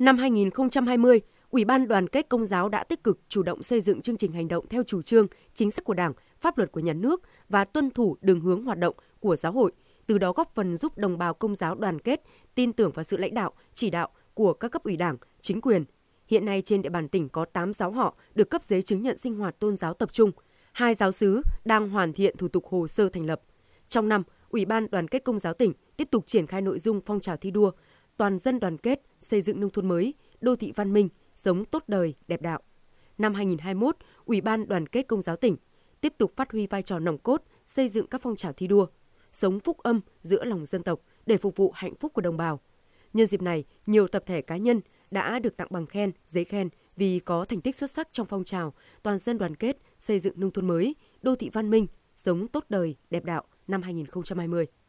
Năm 2020, Ủy ban Đoàn kết Công giáo đã tích cực chủ động xây dựng chương trình hành động theo chủ trương, chính sách của Đảng, pháp luật của nhà nước và tuân thủ đường hướng hoạt động của giáo hội, từ đó góp phần giúp đồng bào Công giáo đoàn kết, tin tưởng vào sự lãnh đạo, chỉ đạo của các cấp ủy Đảng, chính quyền. Hiện nay trên địa bàn tỉnh có 8 giáo họ được cấp giấy chứng nhận sinh hoạt tôn giáo tập trung. Hai giáo sứ đang hoàn thiện thủ tục hồ sơ thành lập. Trong năm, Ủy ban Đoàn kết Công giáo tỉnh tiếp tục triển khai nội dung phong trào thi đua toàn dân đoàn kết, xây dựng nông thôn mới, đô thị văn minh, sống tốt đời, đẹp đạo. Năm 2021, Ủy ban Đoàn kết Công giáo tỉnh tiếp tục phát huy vai trò nòng cốt, xây dựng các phong trào thi đua, sống phúc âm giữa lòng dân tộc để phục vụ hạnh phúc của đồng bào. Nhân dịp này, nhiều tập thể cá nhân đã được tặng bằng khen, giấy khen vì có thành tích xuất sắc trong phong trào toàn dân đoàn kết, xây dựng nông thôn mới, đô thị văn minh, sống tốt đời, đẹp đạo năm 2020.